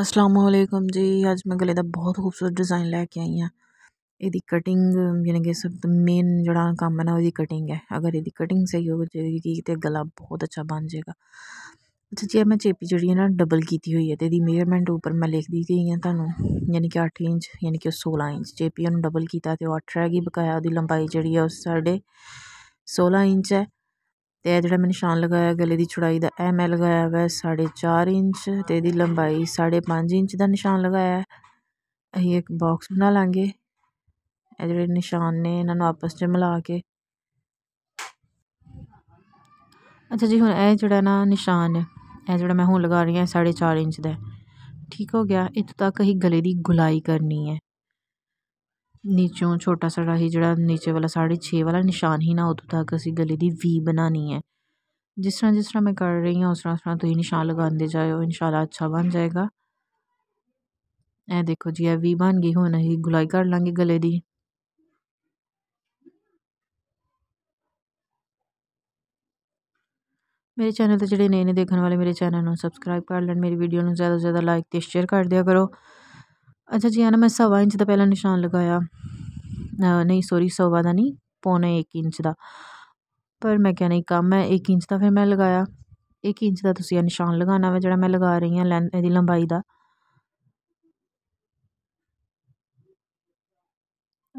ਅਸਲਾਮੁਅਲੈਕਮ ਜੀ ਅੱਜ ਮੈਂ ਗਲੇ ਦਾ ਬਹੁਤ ਖੂਬਸੂਰਤ ਡਿਜ਼ਾਈਨ ਲੈ ਕੇ ਆਈ ਹਾਂ ਇਹਦੀ ਕਟਿੰਗ ਯਾਨੀ ਕਿ ਸਭ ਤੋਂ ਮੇਨ ਜਿਹੜਾ ਕੰਮ ਹੈ ਨਾ ਉਹਦੀ ਕਟਿੰਗ ਹੈ ਅਗਰ ਇਹਦੀ ਕਟਿੰਗ ਸਹੀ ਹੋ ਜੇਗੀ ਤੇ ਗਲਾ ਬਹੁਤ ਅੱਛਾ ਬਣ ਜਾਏਗਾ ਅੱਛਾ ਜੀ ਮੈਂ ਚੇਪੀ ਜਿਹੜੀ ਹੈ ਨਾ ਡਬਲ ਕੀਤੀ ਹੋਈ ਹੈ ਤੇ ਇਹਦੀ ਮੇਜ਼ਰਮੈਂਟ ਉੱਪਰ ਮੈਂ ਲਿਖ ਗਈ ਹਾਂ ਤੁਹਾਨੂੰ ਯਾਨੀ ਕਿ 8 ਇੰਚ ਯਾਨੀ ਕਿ 16 ਇੰਚ ਚੇਪੀ ਨੂੰ ਡਬਲ ਕੀਤਾ ਤੇ ਉਹ 8 ਰਹਿ ਗਈ ਬਕਾਇਆ ਉਹਦੀ ਲੰਬਾਈ ਜਿਹੜੀ ਹੈ ਉਹ ਸਾਡੇ 16 ਇੰਚ ਹੈ ਤੇ ਇਹ ਜਿਹੜਾ ਮੈਂ ਨਿਸ਼ਾਨ ਲਗਾਇਆ ਗਲੇ ਦੀ ਚੌੜਾਈ ਦਾ ਇਹ ਮੈਂ ਲਗਾਇਆ ਵਾ 4.5 ਇੰਚ ਤੇ ਇਹਦੀ ਲੰਬਾਈ 5.5 ਇੰਚ ਦਾ ਨਿਸ਼ਾਨ ਲਗਾਇਆ ਅਸੀਂ ਇੱਕ ਬਾਕਸ ਬਣਾ ਲਾਂਗੇ ਇਹ ਜਿਹੜੇ ਨਿਸ਼ਾਨ ਨੇ ਇਹਨਾਂ ਨੂੰ ਆਪਸ 'ਚ ਮਿਲਾ ਕੇ ਅੱਛਾ ਜੀ ਹੁਣ ਇਹ ਜਿਹੜਾ ਨਾ ਨਿਸ਼ਾਨ ਹੈ ਇਹ ਜਿਹੜਾ ਮੈਂ ਹੁਣ ਲਗਾ ਰਹੀ ਹਾਂ 4.5 ਇੰਚ ਦਾ ਠੀਕ ਹੋ ਗਿਆ ਇੱਥੋਂ ਤੱਕ ਹੀ ਗਲੇ ਦੀ ਗੁਲਾਈ ਕਰਨੀ ਹੈ نیچوں چھوٹا سا ہی جڑا نیچے والا ساڑھے چھ والا نشان ہی نہ ادو تک اِسی گل کی وی بنانی ہے جس طرح جس طرح میں کر رہی ہوں اس طرح اس طرح تو ہی نشان لگا دے جاؤ ان شاء اللہ اچھا بن جائے گا یہ دیکھو جی یہ بھی بن گئی ہوں اِسی گلائی کر لیں گے گلے کی میرے چینل تو جی نئے نئے دیکھنے والے میرے چینل سبسکرائب کر لین میری ویڈیو میں زیادہ سے زیادہ لائک شیئر کر دیا کرو اچھا جی ہے نا میں سوا انچ کا پہلے نشان لگایا نہیں سواری سوا کا نہیں پونا ایک انچ کا پر میں کہنا کام ہے ایک انچ کا پھر میں لگایا ایک انچ کا تو نشان لگایا ہوا جڑا میں لگا رہی ہوں لین یہ لمبائی کا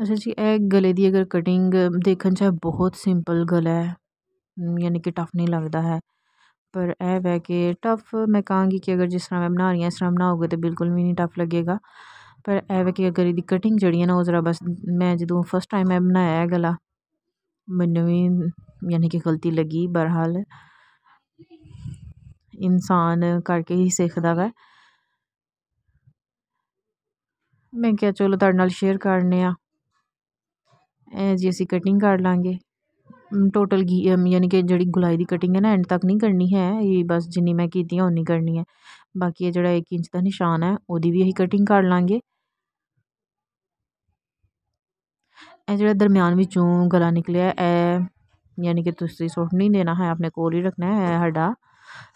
اچھا جی یہ گلے کی اگر کٹنگ دیکھنے سے بہت سمپل گلا ہے یعنی کہ ٹف نہیں لگتا ہے پر یہ کہ ٹف میں کہاں کہ اگر جس طرح میں بنا رہی ہوں اس طرح بناؤ گے تو بالکل بھی نہیں ٹف لگے گا پر ای کٹنگ جہی نظر بس میں جدو فسٹ ٹائم میں بنایا ہے گلا منوں بھی یعنی کہ گلتی لگی برحال انسان کر کے ہی سیکھتا گا میں کہ چلو تال شیئر کرنے جی اِسی کٹنگ کر لیں گے ٹوٹل گی یعنی کہ جڑی گلائی کی کٹنگ ہے نا اینڈ تک نہیں کرنی ہے یہ بس جنہیں میں کیتی ہے اونی کرنی ہے باقی جڑا ایک انچ کا نشان ہے وہ بھی اہ کٹنگ کر لیں گے یہ جہاں درمیان بچوں گلا نکلیا اے یعنی کہ تیسٹ نہیں دینا ہے اپنے کول ہی رکھنا ہے ہڈا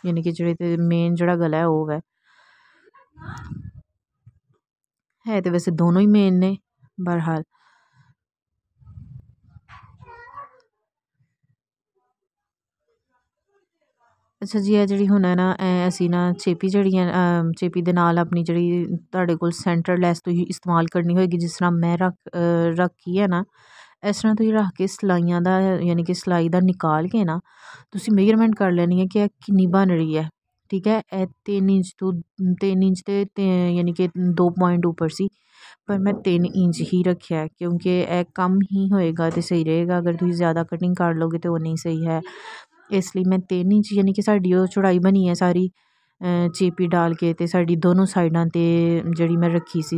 یعنی کہ تے مین جڑا گلا ہے وہ ہے تے ویسے دونوں ہی مین نے بہرحال ਅੱਛਾ ਜੀ ਇਹ ਜਿਹੜੀ ਹੁਣ ਹੈ ਨਾ ਐ ਅਸੀਂ ਨਾ ਚੇਪੀ ਜਿਹੜੀ ਹੈ ਚੇਪੀ ਦੇ ਨਾਲ ਆਪਣੀ ਜਿਹੜੀ ਤੁਹਾਡੇ ਕੋਲ ਸੈਂਟਰ ਲੈਸ ਤੁਸੀਂ ਇਸਤੇਮਾਲ ਕਰਨੀ ਹੋਏਗੀ ਜਿਸ ਤਰ੍ਹਾਂ ਮੈਂ ਰੱਖ ਰੱਖੀ ਹੈ ਨਾ ਇਸ ਤਰ੍ਹਾਂ ਤੁਸੀਂ ਰੱਖ ਕੇ ਸਲਾਈਆਂ ਦਾ ਯਾਨੀ ਕਿ ਸਲਾਈ ਦਾ ਨਿਕਾਲ ਕੇ ਨਾ ਤੁਸੀਂ ਮੇਜਰਮੈਂਟ ਕਰ ਲੈਣੀ ਹੈ ਕਿ ਇਹ ਕਿੰਨੀ ਬਣ ਰਹੀ ਹੈ ਠੀਕ ਹੈ ਇਹ 3 ਇੰਚ ਤੋਂ 3 ਇੰਚ ਤੇ ਯਾਨੀ ਕਿ 2 ਪੁਆਇੰਟ ਉੱਪਰ ਸੀ ਪਰ ਮੈਂ 3 ਇੰਚ ਹੀ ਰੱਖਿਆ ਕਿਉਂਕਿ ਇਹ ਕਮ ਹੀ ਹੋਏਗਾ ਤੇ ਸਹੀ ਰਹੇਗਾ ਅਗਰ ਤੁਸੀਂ ਜ਼ਿਆਦਾ ਕਟਿੰਗ ਕਰ ਲੋਗੇ ਤੇ ਉਹ ਨਹੀਂ ਸਹੀ ਹੈ ਇਸ ਲਈ ਮੈਂ 3 ਇੰਚ ਯਾਨੀ ਕਿ ਸਾਡੀ ਉਹ ਚੌੜਾਈ ਬਣੀ ਹੈ ਸਾਰੀ ਚੀਪੀ ਡਾਲ ਕੇ ਤੇ ਸਾਡੀ ਦੋਨੋਂ ਸਾਈਡਾਂ ਤੇ ਜਿਹੜੀ ਮੈਂ ਰੱਖੀ ਸੀ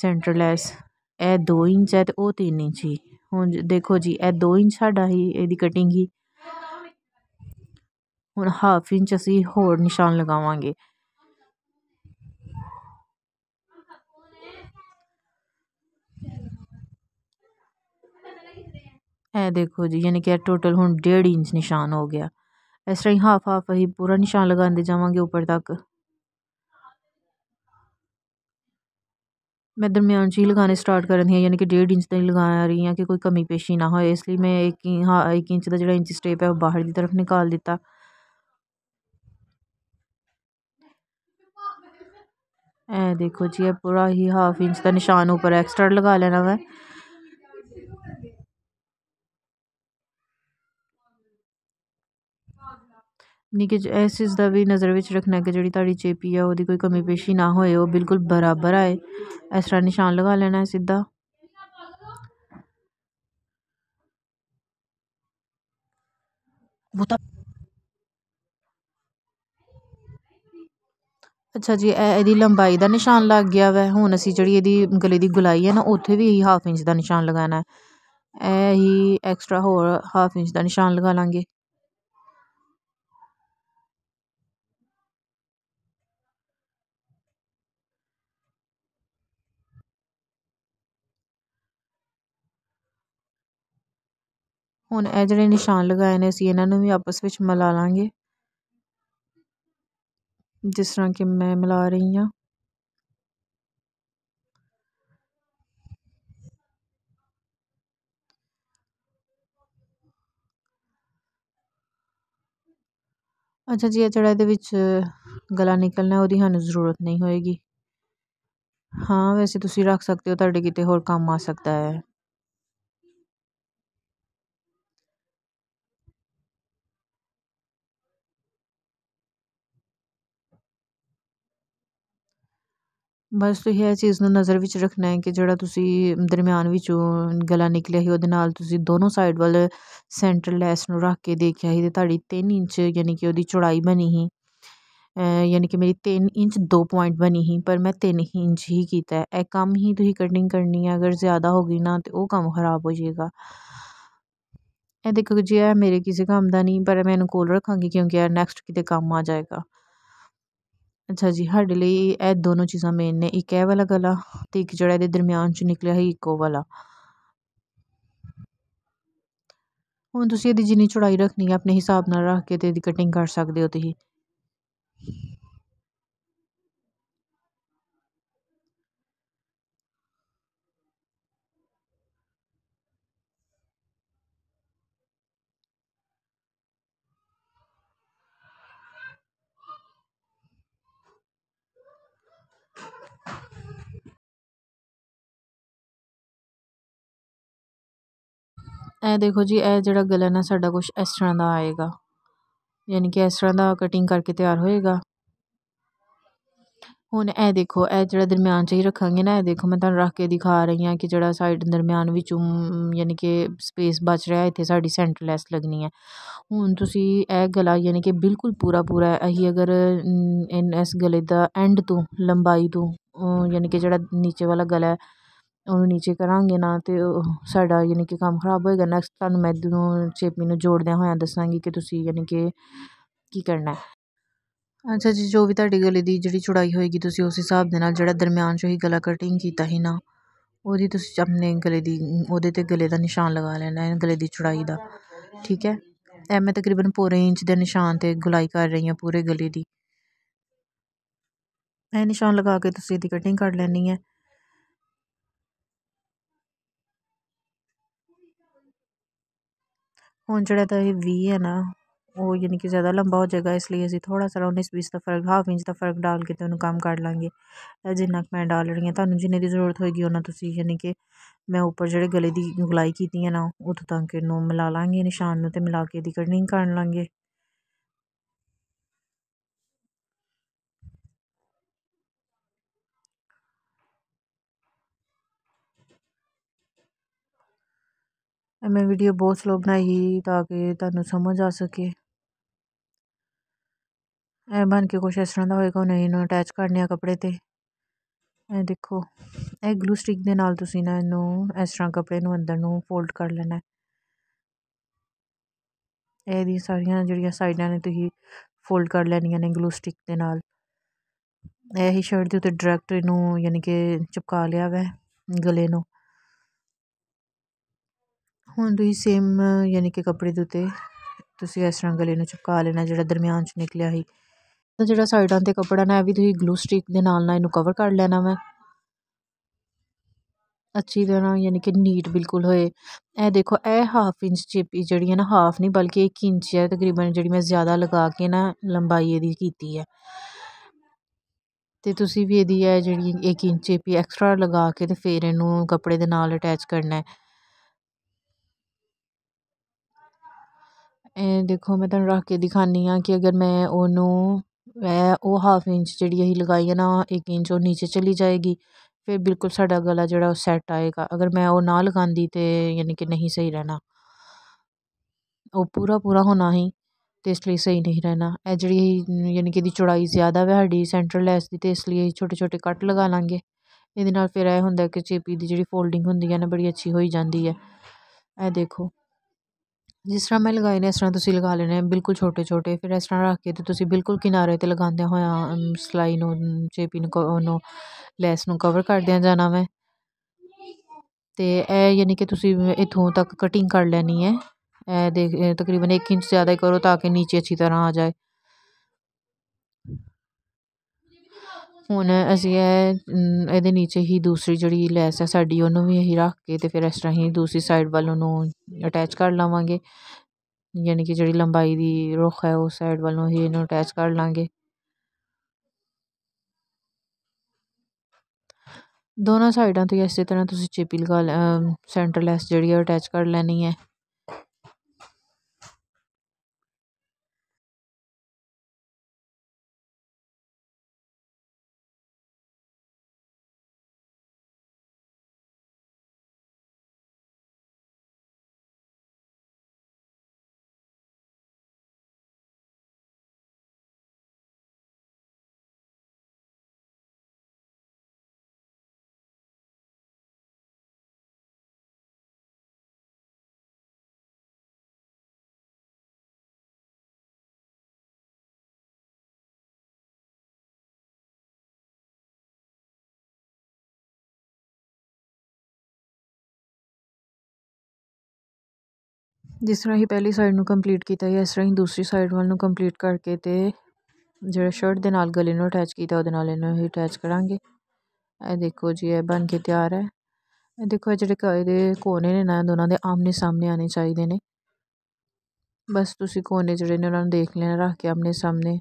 ਸੈਂਟਰ ਲੈਸ ਇਹ 2 ਇੰਚ ਹੈ ਤੇ ਉਹ 3 ਇੰਚ ਹੀ ਹੁਣ ਦੇਖੋ ਜੀ ਇਹ 2 ਇੰਚ ਸਾਡਾ ਹੀ ਇਹਦੀ ਕਟਿੰਗ ਹੀ ਹੁਣ ਹਾਫ ਇੰਚ ਅਸੀਂ ਹੋਰ ਨਿਸ਼ਾਨ ਲਗਾਵਾਂਗੇ اے دیکھو جی یعنی کہ ٹوٹل ہوں ڈیڑھ انچ نشان ہو گیا اس طرح ہاف ہاف اہ پورا نشان لگا جاؤں گے اوپر تک میں درمیان چی لگانے سٹارٹ کر رہی ہوں یعنی کہ ڈیڑھ انچ تک لگا رہی ہوں کہ کوئی کمی پیشی نہ ہوئے اس لیے میں ایک ہاں، ایک انچ کا جڑا انچ سٹیپ ہے وہ باہر کی طرف نکال دیتا اے دیکھو جی پورا ہی ہاف انچ کا نشان اوپر ایکسٹرا لگا لینا میں ਨਹੀਂ ਕਿ ਇਸ ਦਾ ਵੀ ਨਜ਼ਰ ਵਿੱਚ ਰੱਖਣਾ ਕਿ ਜਿਹੜੀ ਤੁਹਾਡੀ ਚੇਪੀ ਆ ਉਹਦੀ ਕੋਈ ਕਮੀ ਪੇਸ਼ੀ ਨਾ ਹੋਏ ਉਹ ਬਿਲਕੁਲ ਬਰਾਬਰ ਆਏ ਇਸ ਤਰ੍ਹਾਂ ਨਿਸ਼ਾਨ ਲਗਾ ਲੈਣਾ ਸਿੱਧਾ ਅੱਛਾ ਜੀ ਇਹ ਇਹਦੀ ਲੰਬਾਈ ਦਾ ਨਿਸ਼ਾਨ ਲੱਗ ਗਿਆ ਵੈ ਹੁਣ ਅਸੀਂ ਜਿਹੜੀ ਇਹਦੀ ਗਲੇ ਦੀ ਗੁਲਾਈ ਹੈ ਨਾ ਉੱਥੇ ਵੀ ਇਹੀ ਹਾਫ ਇੰਚ ਦਾ ਨਿਸ਼ਾਨ ਲਗਾਉਣਾ ਹੈ ਇਹ ਹੀ ਐਕਸਟਰਾ ਹੋਰ ਹਾਫ ਇੰਚ ਦਾ ਨਿਸ਼ਾਨ ਲਗਾ ਲਾਂਗੇ ਹੁਣ ਇਹ ਜਿਹੜੇ ਨਿਸ਼ਾਨ ਲਗਾਏ ਨੇ ਅਸੀਂ ਇਹਨਾਂ ਨੂੰ ਵੀ ਆਪਸ ਵਿੱਚ ਮਿਲਾ ਲਾਂਗੇ ਜਿਸ ਤਰ੍ਹਾਂ ਕਿ ਮੈਂ ਮਿਲਾ ਰਹੀ ਹਾਂ ਅੱਛਾ ਜੀ ਇਹ ਜਿਹੜਾ ਇਹਦੇ ਵਿੱਚ ਗਲਾ ਨਿਕਲਣਾ ਉਹਦੀ ਸਾਨੂੰ ਜ਼ਰੂਰਤ ਨਹੀਂ ਹੋਏਗੀ ਹਾਂ ਵੈਸੇ ਤੁਸੀਂ ਰੱਖ ਸਕਦੇ ਹੋ ਤੁਹਾਡੇ ਕਿਤੇ ਹੋਰ ਕੰਮ ਆ ਸਕਦਾ ਹੈ ਬਸ ਤੁਸੀਂ ਇਹ ਚੀਜ਼ ਨੂੰ ਨਜ਼ਰ ਵਿੱਚ ਰੱਖਣਾ ਹੈ ਕਿ ਜਿਹੜਾ ਤੁਸੀਂ ਦਰਮਿਆਨ ਵਿੱਚੋਂ ਗਲਾ ਨਿਕਲਿਆ ਸੀ ਉਹਦੇ ਨਾਲ ਤੁਸੀਂ ਦੋਨੋਂ ਸਾਈਡ ਵੱਲ ਸੈਂਟਰ ਲੈਸ ਨੂੰ ਰੱਖ ਕੇ ਦੇਖਿਆ ਸੀ ਤੇ ਤੁਹਾਡੀ 3 ਇੰਚ ਯਾਨੀ ਕਿ ਉਹਦੀ ਚੌੜਾਈ ਬਣੀ ਸੀ ਯਾਨੀ ਕਿ ਮੇਰੀ 3 ਇੰਚ 2 ਪੁਆਇੰਟ ਬਣੀ ਸੀ ਪਰ ਮੈਂ 3 ਇੰਚ ਹੀ ਕੀਤਾ ਹੈ ਇਹ ਕੰਮ ਹੀ ਤੁਸੀਂ ਕਟਿੰਗ ਕਰਨੀ ਹੈ ਅਗਰ ਜ਼ਿਆਦਾ ਹੋ ਗਈ ਨਾ ਤੇ ਉਹ ਕੰਮ ਖਰਾਬ ਹੋ ਜਾਏਗਾ ਇਹ ਦੇਖੋ ਜੀ ਇਹ ਮੇਰੇ ਕਿਸੇ ਕੰਮ ਦਾ ਨਹੀਂ ਪਰ ਮੈਂ ਇਹਨੂੰ ਕੋਲ ਰੱਖਾਂਗੀ ਕਿਉਂਕਿ ਇਹ ਨੈਕਸਟ ਕਿਤੇ ਕੰਮ ਆ ਜਾਏਗਾ ਅੱਛਾ ਜੀ ਸਾਡੇ ਲਈ ਇਹ ਦੋਨੋਂ ਚੀਜ਼ਾਂ ਮੇਨ ਨੇ ਇੱਕ ਇਹ ਵਾਲਾ ਗਲਾ ਤੇ ਇੱਕ ਜਿਹੜਾ ਇਹਦੇ ਦਰਮਿਆਨ 'ਚ ਨਿਕਲਿਆ ਸੀ ਇੱਕੋ ਵਾਲਾ ਹੁਣ ਤੁਸੀਂ ਇਹਦੀ ਜਿੰਨੀ ਚੌੜਾਈ ਰੱਖਣੀ ਹੈ ਆਪਣੇ ਹਿਸਾਬ ਨਾਲ ਰੱਖ ਕੇ ਤੇ ਇਹਦੀ ਕਟਿੰਗ ਕਰ ਸਕਦੇ ਹੋ ਤੁਸੀਂ ਇਹ ਦੇਖੋ ਜੀ ਇਹ ਜਿਹੜਾ ਗਲਨ ਹੈ ਸਾਡਾ ਕੁਝ ਇਸ ਤਰ੍ਹਾਂ ਦਾ ਆਏਗਾ ਯਾਨੀ ਕਿ ਇਸ ਤਰ੍ਹਾਂ ਦਾ ਕਟਿੰਗ ਕਰਕੇ ਤਿਆਰ ਹੋਏਗਾ ਹੁਣ ਇਹ ਦੇਖੋ ਇਹ ਜਿਹੜਾ ਦਰਮਿਆਨ ਚ ਹੀ ਰੱਖਾਂਗੇ ਨਾ ਇਹ ਦੇਖੋ ਮੈਂ ਤੁਹਾਨੂੰ ਰੱਖ ਕੇ ਦਿਖਾ ਰਹੀ ਹਾਂ ਕਿ ਜਿਹੜਾ ਸਾਈਡ ਦਰਮਿਆਨ ਵਿੱਚੋਂ ਯਾਨੀ ਕਿ ਸਪੇਸ ਬਚ ਰਿਹਾ ਇੱਥੇ ਸਾਡੀ ਸੈਂਟਰਲੈਸ ਲੱਗਣੀ ਹੈ ਹੁਣ ਤੁਸੀਂ ਇਹ ਗਲਾ ਯਾਨੀ ਕਿ ਬਿਲਕੁਲ ਪੂਰਾ ਪੂਰਾ ਅਹੀ ਅਗਰ ਇਸ ਗਲੇ ਦਾ ਐਂਡ ਤੋਂ ਲੰਬਾਈ ਤੋਂ ਯਾਨੀ ਕਿ ਜਿਹੜਾ ਨੀਚੇ ਵਾਲਾ ਗਲਾ ਹੈ ਉਹਨੂੰ ਨੀਚੇ ਕਰਾਂਗੇ ਨਾ ਤੇ ਸਾਡਾ ਯਾਨੀ ਕਿ ਕੰਮ ਖਰਾਬ ਹੋਏਗਾ ਨੈਕਸਟ ਤੁਹਾਨੂੰ ਮੈਂ ਇੱਧਰੋਂ ਚੇਪੀ ਨੂੰ ਜੋੜਦਿਆਂ ਹੋਇਆਂ ਦੱਸਾਂਗੀ ਕਿ ਤੁਸੀਂ ਯਾਨੀ ਕਿ ਕੀ ਕਰਨਾ ਹੈ ਅੱਛਾ ਜੀ ਜੋ ਵੀ ਤੁਹਾਡੀ ਗਲੇ ਦੀ ਜਿਹੜੀ ਚੁੜਾਈ ਹੋਏਗੀ ਤੁਸੀਂ ਉਸ ਹਿਸਾਬ ਦੇ ਨਾਲ ਜਿਹੜਾ ਦਰਮਿਆਨ ਚੋਂ ਹੀ ਗਲਾ ਕਟਿੰਗ ਕੀਤਾ ਹੀ ਨਾ ਉਹਦੀ ਤੁਸੀਂ ਆਪਣੇ ਗਲੇ ਦੀ ਉਹਦੇ ਤੇ ਗਲੇ ਦਾ ਨਿਸ਼ਾਨ ਲਗਾ ਲੈਣਾ ਹੈ ਗਲੇ ਦੀ ਚੁੜਾਈ ਦਾ ਠੀਕ ਹੈ ਐ ਮੈਂ ਤਕਰੀਬਨ ਪੂਰੇ ਇੰਚ ਦੇ ਨਿਸ਼ਾਨ ਤੇ ਗੁਲਾਈ ਕਰ ਰਹੀ ਹਾਂ ਪੂਰੇ ਗਲੇ ਦੀ ਇਹ ਨਿਸ਼ਾਨ ਲਗਾ ਕੇ ਤੁਸੀਂ ਇਹਦੀ ਕਟਿੰਗ ਕਰ ਲੈਣੀ ਹੈ ਹੁਣ ਜਿਹੜਾ ਤਾਂ ਇਹ 20 ਹੈ ਨਾ ਉਹ ਯਾਨੀ ਕਿ ਜ਼ਿਆਦਾ ਲੰਬਾ ਹੋ ਜਾਏਗਾ ਇਸ ਲਈ ਅਸੀਂ ਥੋੜਾ ਸਾਰਾ 19 20 ਦਾ ਫਰਕ ਹਾਫ ਇੰਚ ਦਾ ਫਰਕ ਡਾਲ ਕੇ ਤੇ ਉਹਨੂੰ ਕੰਮ ਕਰ ਲਾਂਗੇ ਜਿੰਨਾ ਕੁ ਮੈਂ ਡਾਲ ਰਹੀ ਹਾਂ ਤੁਹਾਨੂੰ ਜਿੰਨੇ ਦੀ ਜ਼ਰੂਰਤ ਹੋਏਗੀ ਉਹਨਾਂ ਤੁਸੀਂ ਯਾਨੀ ਕਿ ਮੈਂ ਉੱਪਰ ਜਿਹੜੇ ਗਲੇ ਦੀ ਗੁਲਾਈ ਕੀਤੀ ਹੈ ਨਾ ਉੱਥੋਂ ਤੱਕ ਇਹਨੂੰ ਮਿਲਾ ਲਾਂਗੇ ਨਿਸ਼ਾਨ ਨੂੰ ਤੇ ਮਿਲਾ ਕੇ ਇਹਦੀ ਕਟਿੰਗ ਕਰਨ ਲਾਂਗੇ ਮੈਂ ਵੀਡੀਓ ਬਹੁਤ ਸਲੋ ਬਣਾਈ ਤਾਂ ਕਿ ਤੁਹਾਨੂੰ ਸਮਝ ਆ ਸਕੇ ਐ ਬਣ ਕੇ ਕੁਛ ਇਸ ਤਰ੍ਹਾਂ ਦਾ ਹੋਏਗਾ ਉਹਨੇ ਇਹਨੂੰ ਅਟੈਚ ਕਰਨੇ ਆ ਕੱਪੜੇ ਤੇ ਇਹ ਦੇਖੋ ਇਹ ਗਲੂ ਸਟਿਕ ਦੇ ਨਾਲ ਤੁਸੀਂ ਨਾ ਇਹਨੂੰ ਇਸ ਤਰ੍ਹਾਂ ਕੱਪੜੇ ਨੂੰ ਅੰਦਰ ਨੂੰ ਫੋਲਡ ਕਰ ਲੈਣਾ ਇਹ ਦੀ ਸਾਰੀਆਂ ਜਿਹੜੀਆਂ ਸਾਈਡਾਂ ਨੇ ਤੁਸੀਂ ਫੋਲਡ ਕਰ ਲੈਣੀਆਂ ਨੇ ਗਲੂ ਸਟਿਕ ਦੇ ਨਾਲ ਇਹ ਹੀ ਸ਼ਰਟ ਦੇ ਉੱਤੇ ਡਾਇਰੈਕਟ ਇਹਨੂੰ ਯਾਨੀ ਕਿ ਚਿਪਕਾ ਲਿਆ ਵੈ ਗਲੇ ਨੂੰ ਹੁਣ ਤੁਸੀਂ ਸੇਮ ਯਾਨੀ ਕਿ ਕੱਪੜੇ ਦੇ ਉੱਤੇ ਤੁਸੀਂ ਇਸ ਤਰ੍ਹਾਂ ਗਲੇ ਨੂੰ ਚੁਕਾ ਲੈਣਾ ਜਿਹੜਾ ਦਰਮਿਆਨ ਚ ਨਿਕਲਿਆ ਸੀ ਤਾਂ ਜਿਹੜਾ ਸਾਈਡਾਂ ਤੇ ਕੱਪੜਾ ਨਾ ਇਹ ਵੀ ਤੁਸੀਂ ਗਲੂ ਸਟਿਕ ਦੇ ਨਾਲ ਨਾਲ ਇਹਨੂੰ ਕਵਰ ਕਰ ਲੈਣਾ ਵਾ ਅੱਛੀ ਤਰ੍ਹਾਂ ਯਾਨੀ ਕਿ ਨੀਟ ਬਿਲਕੁਲ ਹੋਏ ਇਹ ਦੇਖੋ ਇਹ ਹਾਫ ਇੰਚ ਚੇਪੀ ਜਿਹੜੀ ਹੈ ਨਾ ਹਾਫ ਨਹੀਂ ਬਲਕਿ 1 ਇੰਚ ਹੈ ਤਕਰੀਬਨ ਜਿਹੜੀ ਮੈਂ ਜ਼ਿਆਦਾ ਲਗਾ ਕੇ ਨਾ ਲੰਬਾਈ ਇਹਦੀ ਕੀਤੀ ਹੈ ਤੇ ਤੁਸੀਂ ਵੀ ਇਹਦੀ ਹੈ ਜਿਹੜੀ 1 ਇੰਚ ਚੇਪੀ ਐਕਸਟਰਾ ਲਗਾ ਕੇ ਤੇ ਫਿਰ ਇਹਨੂੰ ਕੱਪੜੇ ਦੇ ਨਾਲ ਅਟੈਚ ਕਰਨਾ ਹੈ ਦੇਖੋ ਮੈਂ ਤੁਹਾਨੂੰ ਰੱਖ ਕੇ ਦਿਖਾਨੀ ਆ ਕਿ ਅਗਰ ਮੈਂ ਉਹਨੂੰ ਮੈਂ ਉਹ ਹਾਫ ਇੰਚ ਜਿਹੜੀ ਅਸੀਂ ਲਗਾਈ ਹੈ ਨਾ 1 ਇੰਚ ਉਹ نیچے ਚਲੀ ਜਾਏਗੀ ਫਿਰ ਬਿਲਕੁਲ ਸਾਡਾ ਗਲਾ ਜਿਹੜਾ ਉਹ ਸੈੱਟ ਆਏਗਾ ਅਗਰ ਮੈਂ ਉਹ ਨਾ ਲਗਾਉਂਦੀ ਤੇ ਯਾਨੀ ਕਿ ਨਹੀਂ ਸਹੀ ਰਹਿਣਾ ਉਹ ਪੂਰਾ ਪੂਰਾ ਹੋਣਾ ਹੀ ਤੇ ਇਸ ਲਈ ਸਹੀ ਨਹੀਂ ਰਹਿਣਾ ਇਹ ਜਿਹੜੀ ਯਾਨੀ ਕਿ ਦੀ ਚੌੜਾਈ ਜ਼ਿਆਦਾ ਹੈ ਸਾਡੀ ਸੈਂਟਰ ਲੈਸ ਦੀ ਤੇ ਇਸ ਲਈ ਛੋਟੇ ਛੋਟੇ ਕੱਟ ਲਗਾ ਲਾਂਗੇ ਇਹਦੇ ਨਾਲ ਫਿਰ ਇਹ ਹੁੰਦਾ ਕਿ ਚੇਪੀ ਦੀ ਜਿਹੜੀ ਫੋਲਡਿੰਗ ਹੁੰਦੀ ਹੈ ਨਾ ਬੜੀ ਅੱਛੀ ਹੋਈ ਜਾਂਦੀ ਹੈ ਇਹ ਦੇਖੋ ਜਿਸ ਤਰ੍ਹਾਂ ਮੈਂ ਲਗਾਏ ਨੇ ਇਸ ਤਰ੍ਹਾਂ ਤੁਸੀਂ ਲਗਾ ਲੈਣੇ ਬਿਲਕੁਲ ਛੋਟੇ ਛੋਟੇ ਫਿਰ ਇਸ ਤਰ੍ਹਾਂ ਰੱਖ ਕੇ ਤੇ ਤੁਸੀਂ ਬਿਲਕੁਲ ਕਿਨਾਰੇ 'ਤੇ ਲਗਾਉਂਦੇ ਹੋਇਆ ਸਲਾਈ ਨੂੰ ਚੇਪੀ ਨੂੰ ਉਹਨੂੰ ਲੈਸ ਨੂੰ ਕਵਰ ਕਰਦਿਆਂ ਜਾਣਾ ਵੈਂ ਤੇ ਇਹ ਯਾਨੀ ਕਿ ਤੁਸੀਂ ਇਥੋਂ ਤੱਕ ਕਟਿੰਗ ਕਰ ਲੈਣੀ ਹੈ ਇਹ ਦੇ ਤਕਰੀਬਨ 1 ਇੰਚ ਜ਼ਿਆਦਾ ਕਰੋ ਤਾਂ ਕਿ ਨੀਚੇ ਅੱਛੀ ਤਰ੍ਹਾਂ ਆ ਜਾਏ ਹੁਣ ਅਸੀਂ ਇਹ ਇਹਦੇ ਨੀਚੇ ਹੀ ਦੂਸਰੀ ਜਿਹੜੀ ਲੈਸ ਹੈ ਸਾਡੀ ਉਹਨੂੰ ਵੀ ਅਸੀਂ ਰੱਖ ਕੇ ਤੇ ਫਿਰ ਇਸ ਤਰ੍ਹਾਂ ਹੀ ਦੂਸਰੀ ਸਾਈਡ ਵੱਲ ਉਹਨੂੰ ਅਟੈਚ ਕਰ ਲਵਾਂਗੇ ਯਾਨੀ ਕਿ ਜਿਹੜੀ ਲੰਬਾਈ ਦੀ ਰੁੱਖ ਹੈ ਉਸ ਸਾਈਡ ਵੱਲੋਂ ਹੀ ਇਹਨੂੰ ਅਟੈਚ ਕਰ ਲਾਂਗੇ ਦੋਨਾਂ ਸਾਈਡਾਂ ਤੋਂ ਇਸੇ ਤਰ੍ਹਾਂ ਤੁਸੀਂ ਚੇਪੀ ਲਗਾ ਸੈਂਟਰ ਲੈਸ ਜਿਹੜੀ ਹੈ ਅਟੈਚ ਕਰ ਲੈਣੀ ਹੈ ਜਿਸ ਤਰ੍ਹਾਂ ਹੀ ਪਹਿਲੀ ਸਾਈਡ ਨੂੰ ਕੰਪਲੀਟ ਕੀਤਾ ਹੈ ਇਸ ਤਰ੍ਹਾਂ ਹੀ ਦੂਸਰੀ ਸਾਈਡ ਵੱਲ ਨੂੰ ਕੰਪਲੀਟ ਕਰਕੇ ਤੇ ਜਿਹੜਾ ਸ਼ਰਟ ਦੇ ਨਾਲ ਗਲੇ ਨੂੰ ਅਟੈਚ ਕੀਤਾ ਉਹਦੇ ਨਾਲ ਇਹਨੂੰ ਹੀ ਅਟੈਚ ਕਰਾਂਗੇ ਇਹ ਦੇਖੋ ਜੀ ਇਹ ਬਣ ਕੇ ਤਿਆਰ ਹੈ ਇਹ ਦੇਖੋ ਜਿਹੜੇ ਇਹਦੇ ਕੋਨੇ ਨੇ ਨਾ ਦੋਨਾਂ ਦੇ ਆਮਨੇ ਸਾਹਮਣੇ ਆਣੇ ਚਾਹੀਦੇ ਨੇ ਬਸ ਤੁਸੀਂ ਕੋਨੇ ਜਿਹੜੇ ਨੇ ਉਹਨਾਂ ਨੂੰ ਦੇਖ ਲੈਣਾ ਰੱਖ ਕੇ ਆਪਣੇ ਸਾਹਮਣੇ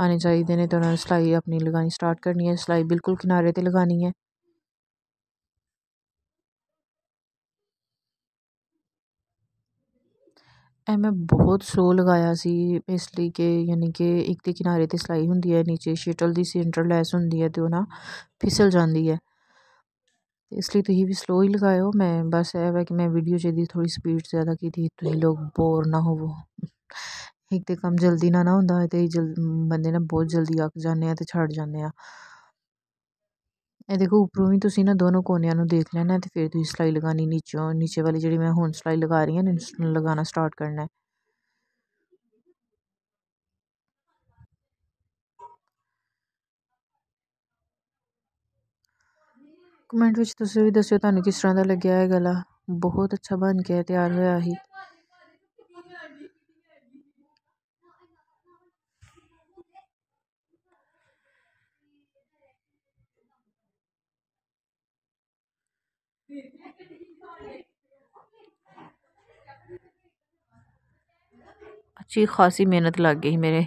ਆਣੇ ਚਾਹੀਦੇ ਨੇ ਤਾਂ ਉਹਨਾਂ ਨੂੰ ਸਲਾਈ ਆਪਣੀ ਲਗਾਣੀ ਸਟਾਰਟ ਕਰਨੀ ਹੈ ਸਲਾਈ ਬਿਲਕੁਲ ਕਿਨਾਰੇ ਤੇ ਲਗਾਣੀ ਹੈ ਇਹ ਮੈਂ ਬਹੁਤ ਸੋ ਲਗਾਇਆ ਸੀ ਇਸ ਲਈ ਕਿ ਯਾਨੀ ਕਿ ਇੱਕ ਦੇ ਕਿਨਾਰੇ ਤੇ ਸਲਾਈ ਹੁੰਦੀ ਹੈ ਨੀਚੇ ਸ਼ਟਲ ਦੀ ਸੈਂਟਰ ਲੈਸ ਹੁੰਦੀ ਹੈ ਤੇ ਉਹ ਨਾ ਫਿਸਲ ਜਾਂਦੀ ਹੈ ਇਸ ਲਈ ਤੁਸੀਂ ਵੀ ਸਲੋ ਹੀ ਲਗਾਇਓ ਮੈਂ ਬਸ ਇਹ ਹੈ ਕਿ ਮੈਂ ਵੀਡੀਓ ਚ ਇਹਦੀ ਥੋੜੀ ਸਪੀਡ ਜ਼ਿਆਦਾ ਕੀਤੀ ਤੁਸੀਂ ਲੋਕ ਬੋਰ ਨਾ ਹੋਵੋ ਇੱਕ ਤੇ ਕੰਮ ਜਲਦੀ ਨਾ ਨਾ ਹੁੰਦਾ ਤੇ ਬੰਦੇ ਨਾ ਬਹੁਤ ਜਲਦੀ ਅੱਕ ਜਾਂਦੇ ਆ ਤੇ ਛੱਡ ਜਾਂਦੇ ਆ ਇਹ ਦੇਖੋ ਉੱਪਰੋਂ ਵੀ ਤੁਸੀਂ ਨਾ ਦੋਨੋਂ ਕੋਨਿਆਂ ਨੂੰ ਦੇਖ ਲੈਣਾ ਤੇ ਫਿਰ ਤੁਸੀਂ ਸਲਾਈ ਲਗਾਣੀ ਨੀਚੋਂ ਨੀਚੇ ਵਾਲੀ ਜਿਹੜੀ ਮੈਂ ਹੁਣ ਸਲਾਈ ਲਗਾ ਰਹੀ ਹਾਂ ਇਹਨੂੰ ਲਗਾਉਣਾ ਸਟਾਰਟ ਕਰਨਾ ਹੈ ਕਮੈਂਟ ਵਿੱਚ ਤੁਸੀਂ ਵੀ ਦੱਸਿਓ ਤੁਹਾਨੂੰ ਕਿਸ ਤਰ੍ਹਾਂ ਦਾ ਲੱਗਿਆ ਇਹ ਗਲਾ ਬਹੁਤ ਅੱਛਾ ਬਣ ਕੇ ਤਿਆਰ ਹੋਇਆ ਹੀ ਜੀ ਖਾਸੀ ਮਿਹਨਤ ਲੱਗ ਗਈ ਮੇਰੇ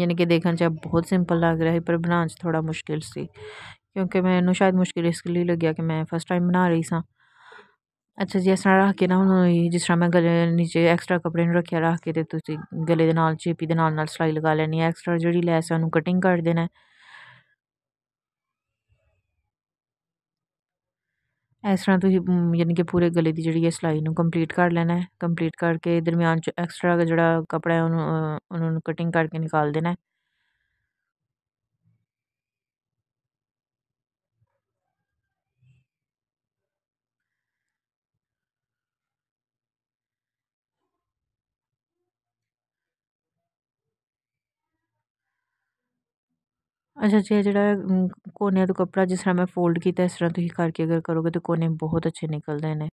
ਯਾਨੀ ਕਿ ਦੇਖਣ 'ਚ ਬਹੁਤ ਸਿੰਪਲ ਲੱਗ ਰਿਹਾ ਸੀ ਪਰ ਬਣਾਉਣ 'ਚ ਥੋੜਾ ਮੁਸ਼ਕਿਲ ਸੀ ਕਿਉਂਕਿ ਮੈਨੂੰ ਸ਼ਾਇਦ ਮੁਸ਼ਕਿਲ ਇਸ ਲਈ ਲੱਗਿਆ ਕਿ ਮੈਂ ਫਸਟ ਟਾਈਮ ਬਣਾ ਰਹੀ ਸਾਂ ਅੱਛਾ ਜੀ ਇਸ ਰੱਖ ਕੇ ਨਾ ਹੁਣ ਜਿਸ ਤਰ੍ਹਾਂ ਮੈਂ ਗਲੇ ਨੀਚੇ ਐਕਸਟਰਾ ਕਪੜੇ ਨੂੰ ਰੱਖਿਆ ਰੱਖ ਕੇ ਤੇ ਤੁਸੀਂ ਗਲੇ ਦੇ ਨਾਲ ਚੇਪੀ ਦੇ ਨਾਲ ਨਾਲ ਸਲਾਈ ਲਗਾ ਲੈਣੀ ਐ ਐਕਸਟਰਾ ਜਿਹੜੀ ਲੈਸ ਆ ਉਹਨੂੰ ਕਟਿੰਗ ਕਰ ਦੇਣਾ ਇਸ ਤਰ੍ਹਾਂ ਤੁਸੀਂ ਯਾਨੀ ਕਿ ਪੂਰੇ ਗਲੇ ਦੀ ਜਿਹੜੀ ਹੈ ਸਲਾਈ ਨੂੰ ਕੰਪਲੀਟ ਕਰ ਲੈਣਾ ਹੈ ਕੰਪਲੀਟ ਕਰਕੇ ਦਰਮਿਆਨ 'ਚ ਐਕਸਟਰਾ ਜਿਹੜਾ ਕੱਪੜਾ ਉਹਨੂੰ ਉਹਨੂੰ ਕਟਿੰਗ ਕਰਕੇ ਨਿਕਾਲ ਦੇਣਾ اچھا اچھا کونے تو کپڑا جس طرح میں فولڈ کیا اس طرح تو کر کے اگر کرو گے تو کونے بہت اچھے نکل رہے ہیں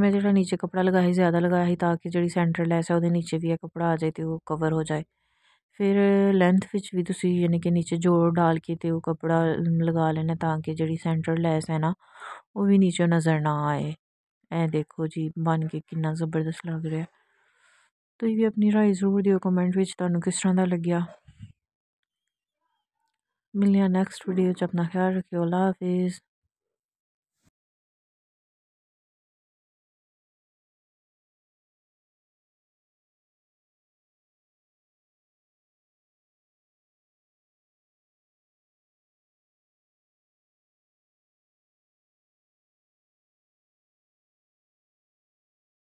میں جڑا نیچے کپڑا لگایا زیادہ لگایا تاکہ جڑی سینٹر لس ہے وہ نیچے بھی یہ کپڑا آ جائے تو وہ کور ہو جائے پھر لینتھ بھی تُسیں یعنی کہ نیچے جوڑ ڈال کے تو وہ کپڑا لگا لینا تاکہ جڑی سینٹر لس ہے نا وہ بھی نیچے نظر نہ آئے ای دیکھو جی بن کے کنا زبردست لگ رہا ہے تھی بھی اپنی رائے ضرور دے کمینٹ بچوں کس طرح کا لگیا ملیا نیکسٹ ویڈیو اپنا خیال رکھو اللہ حافظ